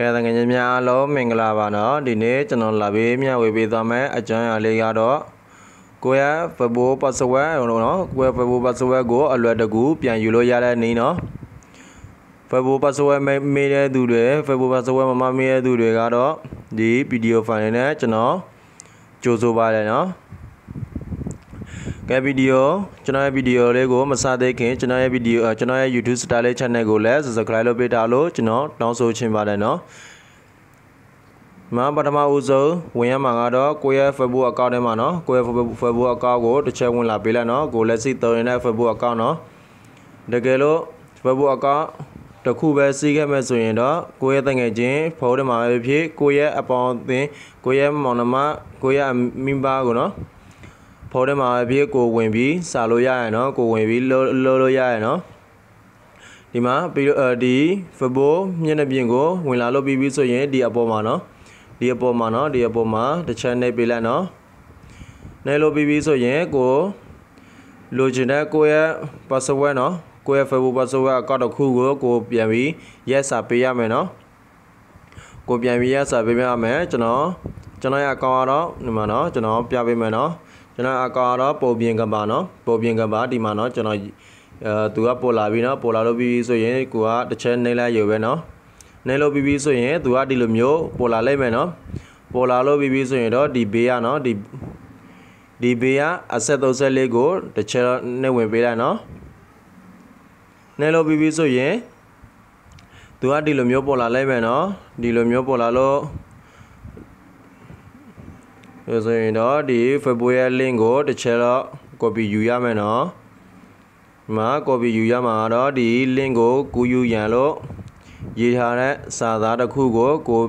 ကဲတငယ်ချင်းများအားလုံးမင်္ဂလာပါနော်ဒီနေ့ကျွန်တော်လာပေးမျှဝေပေးသွားမယ့်အကြောင်းအရာလေးကတော့ကိုရဖဘိုးပတ်စဝက်နော်ကိုရဖဘိုးပတ်စဝက်ကိုအလွယ်တကူပြန်ယူလို့ရတဲ့နည်းနော်ဖဘိုးပတ်စဝက်မေးတဲ့သူတွေဖဘိုးပတ်စဝက်မမမေးတဲ့သူတွေကတော့ဒီ PDF file နဲ့ကျွန်တော်ကြိုးဆိုပါတယ်နော်ကဲဗီဒီယိုကျွန်တော်ရဲ့ဗီဒီယိုလေးကိုမစသေးခင်ကျွန်တော်ရဲ့ဗီဒီယိုကျွန်တော်ရဲ့ YouTube Style လေး Channel ကိုလည်း Subscribe လုပ်ပေးတာလို့ကျွန်တော်တောင်းဆိုချင်ပါတယ်နော်မပထမဦးဆုံးဝင်ရမှာကတော့ကိုရဲ့ Facebook account ထဲမှာနော်ကိုရဲ့ Facebook account ကိုတစ်ချက်ဝင်လာပေးလိုက်နော်ကိုလက်ရှိသုံးနေတဲ့ Facebook account နော်တကယ်လို့ Facebook account တစ်ခုပဲစီးခဲ့မဲ့ဆိုရင်တော့ကိုရဲ့တငယ်ချင်းဖုန်းထဲမှာပဲဖြစ်ကိုရဲ့အပေါင်းအသင်းကိုရဲ့မောင်နှမကိုရဲ့မိဘကိုနော်ဖော်ထဲမှာပြေကိုဝင်ပြီးစာလို့ရရနော်ကိုဝင်ပြီးလို့လို့ရရနော်ဒီမှာပြီးတော့ဒီ Fabo မျက်နှာပြင်ကိုဝင်လာလို့ပြီးပြီဆိုရင်ဒီအပေါ်မှာနော်ဒီအပေါ်မှာနော်ဒီအပေါ်မှာတစ်ချက်နှိပ်ပေးလိုက်နော်နှိပ်လို့ပြီးပြီဆိုရင်ကိုလိုချင်တဲ့ကိုရဲ့ password နော်ကိုရဲ့ Fabo password account တစ်ခုကိုကိုပြန်ပြီး yes စာပေးရမယ်နော်ကိုပြန်ပြီး yes စာပေးရမယ်ကျွန်တော်ကျွန်တော်ရအကောင့်ကတော့ဒီမှာနော်ကျွန်တော်ပြပေးမယ်နော်ကျွန်တော်အကောင်တော့ပုံပြင်ကဘာနော်ပုံပြင်ကဘာဒီမှာနော်ကျွန်တော်အဲသူကပို့လာပြီနော်ပို့လာလို့ပြီးဆိုရင်ကိုကတစ်ချက်နှိမ့်လိုက်ရုံပဲနော်နှိမ့်လို့ပြီးပြီးဆိုရင်သူကဒီလိုမျိုးပို့လာလိုက်မယ်နော်ပို့လာလို့ပြီးပြီးဆိုရင်တော့ဒီဘေးကနော်ဒီဒီဘေးကအဆက်34ကိုတစ်ချက်နှိမ့်ဝင်ပေးလိုက်နော်နှိမ့်လို့ပြီးပြီးဆိုရင်သူကဒီလိုမျိုးပို့လာလိုက်မယ်နော်ဒီလိုမျိုးပို့လာလို့ဒါဆိုရင်တော့ဒီ February link ကိုတစ်ချက်တော့ copy ယူရမယ်နော်ဒီမှာ copy ယူရမှာတော့ဒီ link ကိုကူယူရန်လို့ရေးထားတဲ့စာသားတစ်ခုကို ကို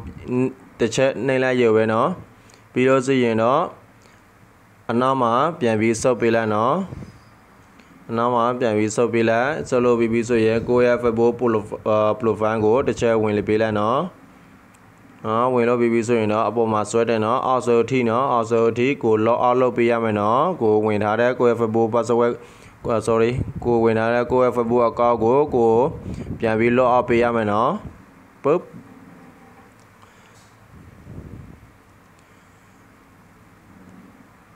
တစ်ချက်နှိမ့်လိုက်ရုံပဲနော်ပြီးတော့ဆိုရင်တော့အနောက်မှာပြန်ပြီးဆုပ်ပေးလိုက်နော်အနောက်မှာပြန်ပြီးဆုပ်ပေးလိုက်ဆုပ်လို့ပြီးပြီးဆိုရင်ကိုယ့်ရဲ့ Facebook profile ကိုတစ်ချက်ဝင်လေးပေးလိုက်နော်နော်ဝင်လို့ပြီးပြီဆိုရင်တော့အပေါ်မှာဆွဲတယ်နော်အောက်ဆိုထိနော်အောက်ဆိုထိကို log out လုပ်ပေးရမယ်နော်ကိုဝင်ထားတဲ့ Google Facebook password ကို sorry ကိုဝင်ထားတဲ့ Google Facebook account ကိုကို ပြန်ပြီး log out ပေးရမယ်နော်ပုတ်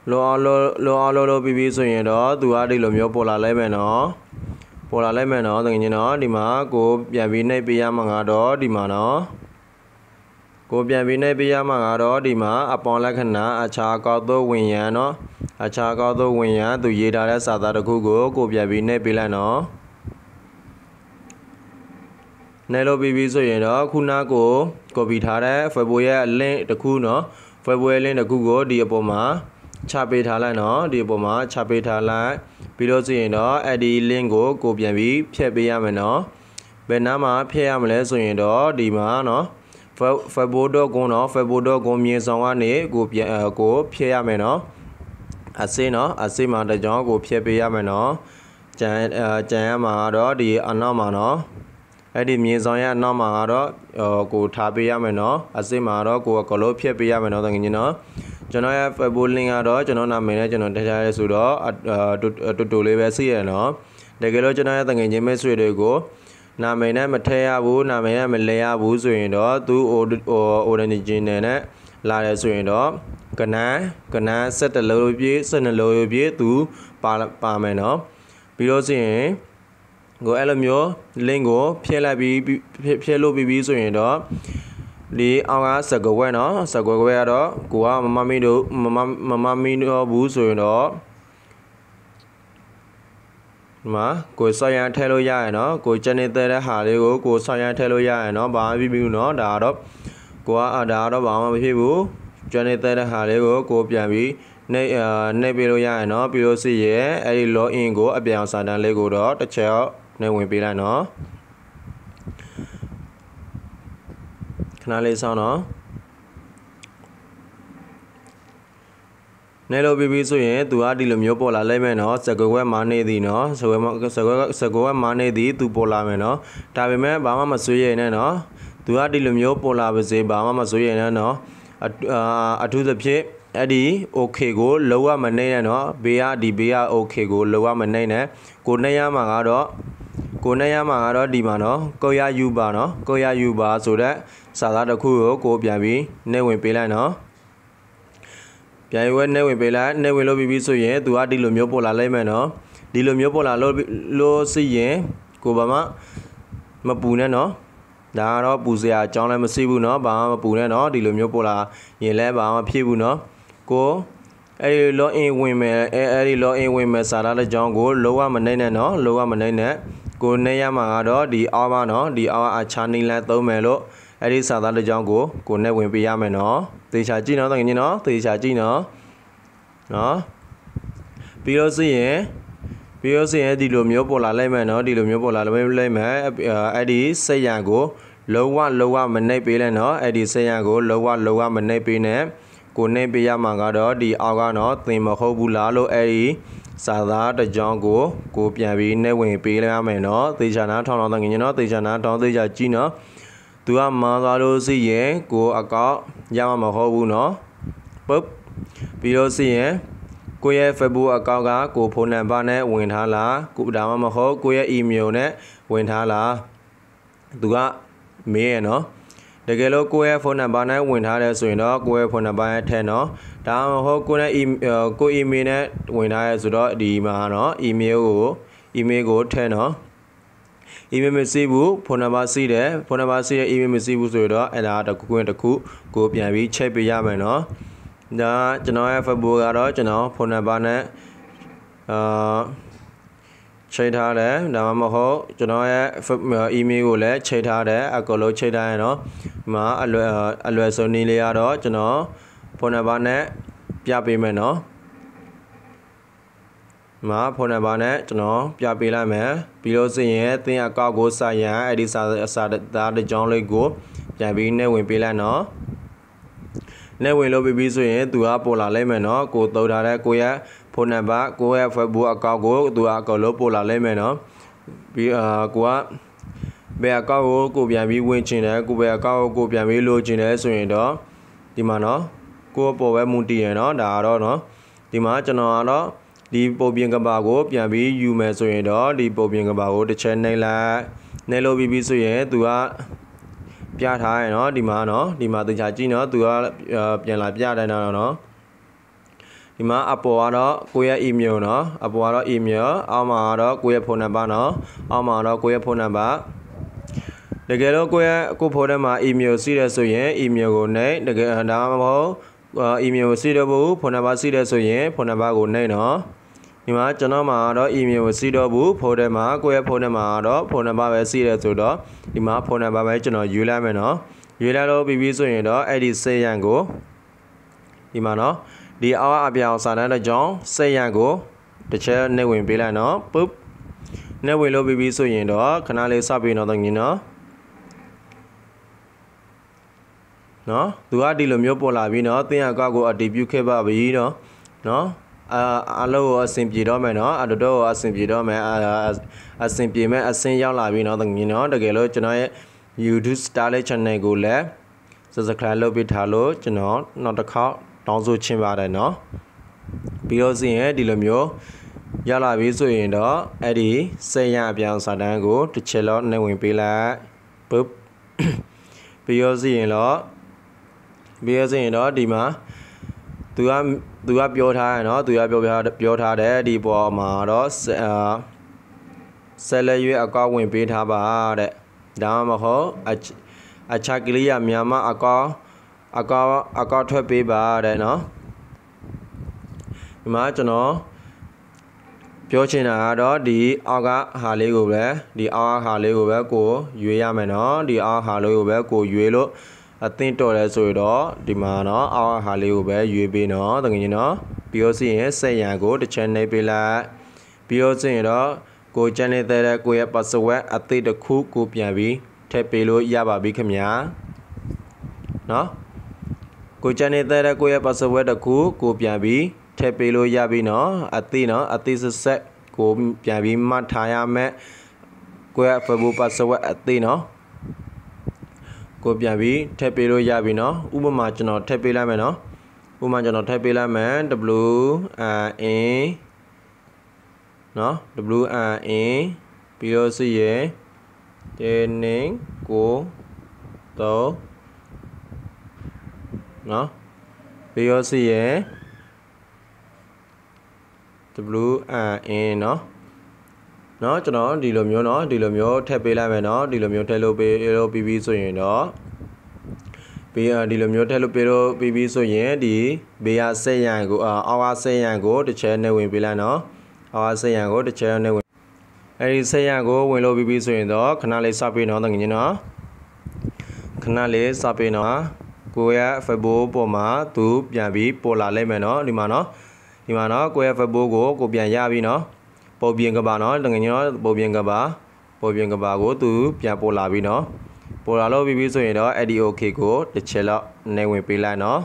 လောအောင်လောအောင်လောလောပြီးပြီဆိုရင်တော့သူကဒီလိုမျိုးပေါ်လာလိုက်မယ်နော်ပေါ်လာလိုက်မယ်နော်တကယ်ချင်းတော့ဒီမှာကိုပြန်ပြီးနှိပ်ပေးရမှာငါတော့ဒီမှာနော်ကိုပြန်ပြီးနေပြရမှာကတော့ဒီမှာအပေါ်လက္ခဏာအခြားကောက်သောဝင်ရန်နော်အခြားကောက်သောဝင်ရန်သူရေးထားတဲ့စာသားတစ်ခုကို ကိုပြန်ပြီးနေပြလိုက်နော်နေလို့ပြီးပြီဆိုရင်တော့ခုနကိုကော်ပီထားတဲ့ Febo ရဲ့ link တစ်ခုနော် Febo ရဲ့ link တစ်ခုကိုဒီအပေါ်မှာချပေးထားလိုက်နော်ဒီအပေါ်မှာချပေးထားလိုက်ပြီးလို့ဆိုရင်တော့အဲ့ဒီ link ကို ကိုပြန်ပြီးဖြည့်ပေးရမယ်နော်ဘယ်နားမှာဖြည့်ရမလဲဆိုရင်တော့ဒီမှာနော်ဖက်ဘိုဒေါ်ကွန်နော်ဖက်ဘိုဒေါ်ကွန်မြင်ဆောင်ကနေကိုပြန်ကို ဖြည့်ရမယ်နော်အစိနော်အစိမှာတကြောင်ကိုဖြည့်ပေးရမယ်နော်ကြံကြံရမှာတော့ဒီအနောက်မှာနော်အဲ့ဒီမြင်ဆောင်ရအနောက်မှာကတော့ကိုထားပေးရမယ်နော်အစိမှာတော့ကိုကလို့ဖြည့်ပေးရမယ်နော်တကယ်ကြီးနော်ကျွန်တော်ရဲ့ Facebook link ကတော့ကျွန်တော်နာမည်နဲ့ကျွန်တော်တက်ထားရဲဆိုတော့တူတူလေးပဲစီးရနော်တကယ်လို့ကျွန်တော်ရဲ့တငငချင်းမဲ့ဆွေတွေကိုနာမည်နဲ့မထည့်ရဘူးနာမည်နဲ့မလဲရဘူးဆိုရင်တော့သူ original နဲ့လာတယ်ဆိုရင်တော့ကနန်းကနန်း7လုံးပြည့်12လုံးပြည့်သူပါပါမယ်နော်ပြီးတော့ဆိုရင်ကိုအဲ့လိုမျိုး link ကိုဖြည့်လိုက်ပြီးဖြည့်လို့ပြီးပြီးဆိုရင်တော့ဒီအောင်ကစကွယ်နော်စကွယ်ကတော့ကိုကမမမီတို့မမမမီတို့ဘူးဆိုရင်တော့ဒီမှာကိုဆော်ရန်ထည့်လို့ရရနော်ကိုကျန်နေတဲ့ဟာလေးကိုကိုဆော်ရန်ထည့်လို့ရရနော်ဘာမှပြပြနော်ဒါတော့ကိုကဒါတော့ဘာမှမဖြစ်ဘူးကျန်နေတဲ့ဟာလေးကို ကိုပြန်ပြီးနေအာနေပြလို့ရရနော် ပြီးလို့စီရဲ့အဲ့ဒီ login ကိုအပြောင်စာတန်းလေးကိုတော့တစ်ချက်နေဝင်ပေးလိုက်နော်ခဏလေးစောင့်နော်နေလို့ပြီးပြီးဆိုရင် သူကဒီလိုမျိုးပေါ်လာလိမ့်မယ်နော်စကွယ်ဝက်မာနေသည်နော်စကွယ်စကွယ်စကွယ်ဝက်မာနေသည်သူပေါ်လာမယ်နော်ဒါပေမဲ့ဘာမှမဆွေးရနဲ့နော်သူကဒီလိုမျိုးပေါ်လာပါစေဘာမှမဆွေးရနဲ့နော်အထူးသဖြင့်အဲ့ဒီ okay ကိုလောကမနေနဲ့နော်ဘေးကဒီဘေးက okay ကိုလောကမနေနဲ့ကိုနေရမှာကတော့ကိုနေရမှာကတော့ဒီမှာနော်ကိုရယူပါနော်ကိုရယူပါဆိုတော့စာသားတစ်ခုကိုကိုပြန်ပြီးနေဝင်ပေးလိုက်နော်ပြန်ရွေးနေဝင်ပေးလိုက်နေဝင်လို့ပြီးပြီဆိုရင်သူကဒီလိုမျိုးပေါ်လာလိမ့်မယ်နော်ဒီလိုမျိုးပေါ်လာလို့လို့စီရင်ကိုဘာမှမပူနဲ့နော်ဒါကတော့ပူစရာအကြောင်းလည်းမရှိဘူးเนาะဘာမှမပူနဲ့เนาะဒီလိုမျိုးပေါ်လာရင်လည်းဘာမှဖြစ်ဘူးเนาะကိုအဲ့ဒီ login ဝင်မယ်အဲ့အဲ့ဒီ login ဝင်မယ်စာသားလက်ကြောင်းကိုလောကမနိုင်နဲ့เนาะလောကမနိုင်နဲ့ကိုနေရမှာကတော့ဒီ hour เนาะဒီ hour အချာနေလန်းသုံးမယ်လို့အဲ့ဒီစာသားတစ်ကြောင်းကိုကိုနဲ့ဝင်ပေးရမယ်နော်သေချာကြည့်နော်တကယ်ကြီးနော်သေချာကြည့်နော်နော်ပြီးတော့ဆိုရင်ပြီးတော့ဆိုရင်ဒီလိုမျိုးပေါ်လာလိုက်မယ်နော်ဒီလိုမျိုးပေါ်လာလိုက်မယ်အဲ့ဒီစက်ရံကိုလုံးဝလုံးဝမနှိပ်ပေးလဲနော်အဲ့ဒီစက်ရံကိုလုံးဝလုံးဝမနှိပ်ပေးနဲ့ကိုနှိပ်ပေးရမှာကတော့ဒီအောက်ကနော်သင်မဟုတ်ဘူးလားလို့အဲ့ဒီစာသားတစ်ကြောင်းကိုကိုပြန်ပြီးနှိပ်ဝင်ပေးလိုက်ရမယ်နော်သေချာနာထောင်းထောင်းတငင်းနော်သေချာနာထောင်းသေချာကြည့်နော်သူကမာသွားလို့စီရင် ကိုအကောက်ရမှာမဟုတ်ဘူးနော်ပုတ်ပြီးတော့စီရင်ကိုရဲ့ Facebook အကောင့်ကကိုဖုန်းနံပါတ်နဲ့ဝင်ထားလားကိုဒါမှမဟုတ်ကိုရဲ့ email နဲ့ဝင်ထားလားသူကမေးရနော်တကယ်လို့ကိုရဲ့ဖုန်းနံပါတ်နဲ့ဝင်ထားတယ်ဆိုရင်တော့ကိုရဲ့ဖုန်းနံပါတ်ရဲ့ထဲနော်ဒါမှမဟုတ်ကိုနဲ့ကို email နဲ့ဝင်ထားရဲဆိုတော့ဒီမှာနော် email ကို email ကိုထဲနော် email မရှိဘူးဖုန်းနံပါတ်ရှိတယ်ဖုန်းနံပါတ်ရှိတဲ့ email မရှိဘူးဆိုတော့အဲ့ဒါတခုခွင်းတစ်ခုကိုပြန်ပြီး check ပေးရမယ်နော်ဒါကျွန်တော်ရဲ့ Facebook ကတော့ကျွန်တော်ဖုန်းနံပါတ်နဲ့အာချိန်ထားတယ်ဒါမှမဟုတ်ကျွန်တော်ရဲ့ email ကိုလည်းချိန်ထားတယ်အကောလုံးချိန်ထားရင်တော့ဒီမှာအလွယ်အလွယ်ဆုံးနည်းလေးကတော့ကျွန်တော်ဖုန်းနံပါတ်နဲ့ပြပေးမယ်နော်မှာဖုန်းနံပါတ်နဲ့ကျွန်တော်ပြပေးလိုက်မယ်ပြီးလို့ဆိုရင်သင်အကောက်ကိုစာရန်အဲ့ဒီစာစာသားတစ်ကြောင်းလေးကိုပြန်ပြီးနှဲဝင်ပေးလိုက်နော်နှဲဝင်လို့ပြီးပြီးဆိုရင်သူကပို့လာလိုက်မယ်နော် ကိုသုံးထားတဲ့ကိုရဲ့ဖုန်းနံပါတ်ကိုရဲ့ Facebook အကောက်ကိုသူကအကောက်လို့ပို့လာလိုက်မယ်နော်ပြီးအာကိုကဘယ်အကောက်ကိုကို ပြန်ပြီးဝင်ချင်တယ်ကိုဘယ်အကောက်ကိုကိုပြန်ပြီးလိုချင်တယ်ဆိုရင်တော့ဒီမှာနော်ကိုပေါ်ပဲမူတည်ရနော်ဒါကတော့နော်ဒီမှာကျွန်တော်ကတော့ဒီပုံပြင်ကဘာကို ပြန်ပြီးယူမယ်ဆိုရင်တော့ဒီပုံပြင်ကဘာကိုတစ်ချက်နှိမ့်လိုက်နှိမ့်လို့ပြီးပြီဆိုရင်သူကပြထားရင်တော့ဒီမှာနော်ဒီမှာသူချာကြည့်နော်သူကပြန်လာပြတိုင်းတော့နော်ဒီမှာအပေါ်ကတော့ကိုယ့်ရဲ့ email เนาะအပေါ်ကတော့ email အောက်မှာကတော့ကိုယ့်ရဲ့ဖုန်းနံပါတ်เนาะအောက်မှာတော့ကိုယ့်ရဲ့ဖုန်းနံပါတ်တကယ်လို့ကိုယ့်ရဲ့ကိုယ့်ဖုန်းထဲမှာ email ရှိတယ်ဆိုရင် email ကိုနှိပ်တကယ်ဒါမှမဟုတ် email ရှိတယ်ဘူးဖုန်းနံပါတ်ရှိတယ်ဆိုရင်ဖုန်းနံပါတ်ကိုနှိပ်เนาะဒီမှာကျွန်တော်မှာတော့ email ကိုစီးတော့ဘူး folder မှာကိုယ့်ရဲ့ folder မှာတော့ phone number ပဲစီးရဲဆိုတော့ဒီမှာ phone number ပဲကျွန်တော်ယူလိုက်မယ်နော်ယူလိုက်လို့ပြီးပြီဆိုရင်တော့အဲ့ဒီစေရန်ကိုဒီမှာနော်ဒီအောက်အပြောင်စာတန်းတစ်ကြောင်းစေရန်ကိုတစ်ချက်နှိပ်ဝင်ပေးလိုက်နော်ပုပ်နှိပ်ဝင်လို့ပြီးပြီဆိုရင်တော့ခဏလေးစပြီးတော့ငင်းနော်နော်သူကဒီလိုမျိုးပေါ်လာပြီးနော်တင်းရကောက်ကိုအတီးပြုတ်ခဲ့ပါပြီနော်နော်အာအလုပ်ကိုအဆင်ပြေတော့မယ်နော်အတော်တော်အဆင်ပြေတော့မယ်အဆင်ပြေမယ်အဆင်ရောက်လာပြီနော်တကယ်နော်တကယ်လို့ကျွန်တော်ရဲ့ YouTube Starlet Channel ကိုလည်း Subscribe လုပ်ပေးထားလို့ကျွန်တော်နောက်တစ်ခေါက်တောင်းဆိုချင်ပါတယ်နော်ပြီးတော့စီရင်ဒီလိုမျိုးရလာပြီဆိုရင်တော့အဲ့ဒီစေရအပြောင်းစာတန်းကိုတစ်ချက်လောက်နှိမ်ဝင်ပေးလိုက်ပုပ်ပြီးတော့စီရင်တော့ပြီးတော့စီရင်တော့ဒီမှာသူကသူကပြောထားတယ်เนาะသူကပြောပြောပြောထားတယ်ဒီပေါ်မှာတော့ဆက်လက်၍အကောက်ဝင်ပေးထားပါတဲ့ဒါမှမဟုတ်အချက်ကလေးရမြန်မာအကောက်အကောက်အကောက်ထွက်ပေးပါတဲ့เนาะဒီမှာကျွန်တော်ပြောချင်တာကတော့ဒီအောက်ကဟာလေးကိုပဲဒီအောက်ကဟာလေးကိုပဲကိုရွေးရမယ်เนาะဒီအောက်ဟာလေးကိုပဲကိုရွေးလို့အသင့်တော်တယ်ဆိုရတော့ဒီမှာနော်အောက်ဟာလေးကိုပဲရွေးပေးနော်တကယ်ကြီးနော်ပြီးတော့စီရင်ဆက်ရံကိုတစ်ချက်နှိပ်ပေးလိုက်ပြီးတော့စီရင်တော့ကိုကျန်နေတဲ့ကိုရဲ့ password အသစ်တစ်ခု ကိုပြန်ပြီးထည့်ပေးလို့ရပါပြီခင်ဗျာနော်ကိုကျန်နေတဲ့ကိုရဲ့ password တစ်ခု ကိုပြန်ပြီးထည့်ပေးလို့ရပြီနော်အသစ်နော်အသစ်ဆက်ကိုပြန်ပြီးမှတ်ထားရမယ်ကိုရဲ့ Facebook password အသစ်နော်ကိုပြန်ပြီးထည့်ပေးလို့ရပြီเนาะဥပမာကျွန်တော်ထည့်ပေးလိုက်မယ်เนาะဥပမာကျွန်တော်ထည့်ပေးလိုက်မယ် w in เนาะ w in ပြီးတော့စီရယ်တင်းနင်းကိုတော့เนาะပြီးတော့စီရယ် w in เนาะနော်ကျွန်တော်ဒီလိုမျိုးနော်ဒီလိုမျိုးထည့်ပေးလိုက်မယ်နော်ဒီလိုမျိုးထည့်လို့ပေးလို့ပြီးပြီးဆိုရင်တော့ပေးဒီလိုမျိုးထည့်လို့ပေးလို့ပြီးပြီးဆိုရင်ဒီဘေးရဆက်ရန်ကိုအောက်ကဆက်ရန်ကိုတစ်ချဲနဲ့ဝင်ပေးလိုက်နော်အောက်ကဆက်ရန်ကိုတစ်ချဲနဲ့ဝင်အဲဒီဆက်ရန်ကိုဝင်လို့ပြီးပြီးဆိုရင်တော့ခဏလေးစပေးနော်တကယ်ကြီးနော်ခဏလေးစပေးနော်ကိုရဖဘိုးပေါ်မှာသူပြန်ပြီးပေါ်လာလိုက်မယ်နော်ဒီမှာနော်ဒီမှာနော်ကိုရဖဘိုးကိုကိုပြန်ရပြီနော်ပုံပြင်ကဘာနော်တကယ်ကျွန်တော်ပုံပြင်ကဘာပုံပြင်ကဘာကိုသူပြန်ပို့လာပြီနော်ပို့လာလို့ပြီးပြီဆိုရင်တော့ ADOK ကိုတစ်ချက်တော့နေဝင်ပေးလိုက်နော်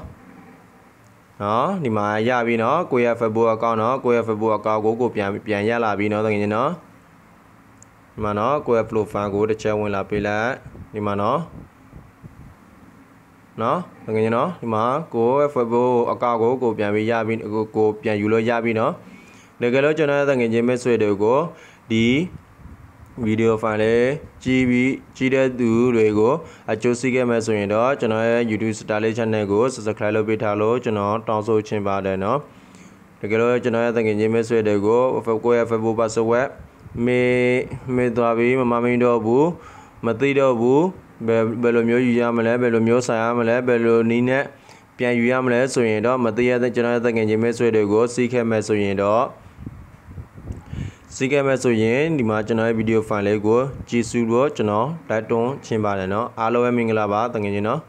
နော်ဒီမှာရပြီနော်ကိုရ Facebook account နော်ကိုရ Facebook account ကိုကိုပြန်ပြန်ရလာပြီနော်တကယ်ကျွန်တော်ဒီမှာနော်ကိုရ profile ကိုတစ်ချက်ဝင်လာပေးလိုက်ဒီမှာနော်နော်ငွေညနော်ဒီမှာကို Facebook အကောင့်ကိုကိုပြန်ပြီးရပြီးကိုကိုပြန်ယူလို့ရပြီးနော်တကယ်လို့ကျွန်တော်ရဲ့တငယ်ချင်းမိတ်ဆွေတွေကိုဒီဗီဒီယိုဖိုင်လေးကြည့်ပြီးကြည့်တဲ့သူတွေကိုအကျိုးစီးခဲ့မယ်ဆိုရင်တော့ကျွန်တော်ရဲ့ YouTube Star Lee Channel ကို Subscribe လုပ်ပေးထားလို့ကျွန်တော်တောင်းဆိုချင်ပါတယ်နော်တကယ်လို့ကျွန်တော်ရဲ့တငယ်ချင်းမိတ်ဆွေတွေကို Facebook ရဲ့ Facebook Password မေမေသွားပြီးမမမင်းတော့ဘူးမသိတော့ဘူးဘယ်ဘယ်လိုမျိုးယူရမလဲဘယ်လိုမျိုးဆိုင်ရမလဲဘယ်လိုနည်းနဲ့ပြန်ယူရမလဲဆိုရင်တော့မသိရတဲ့ကျွန်တော်ရဲ့တငယ်ချင်းမိတ်ဆွေတွေကိုစီးခဲ့မယ်ဆိုရင်တော့စီးခဲ့မဲ့ဆိုရင်ဒီမှာကျွန်တော်ရဲ့ဗီဒီယိုဖိုင်လေးကိုကြည့်စုလို့ကျွန်တော်တိုက်တွန်းချင်ပါတယ်เนาะအားလုံးပဲမင်္ဂလာပါတကယ်ချင်းเนาะ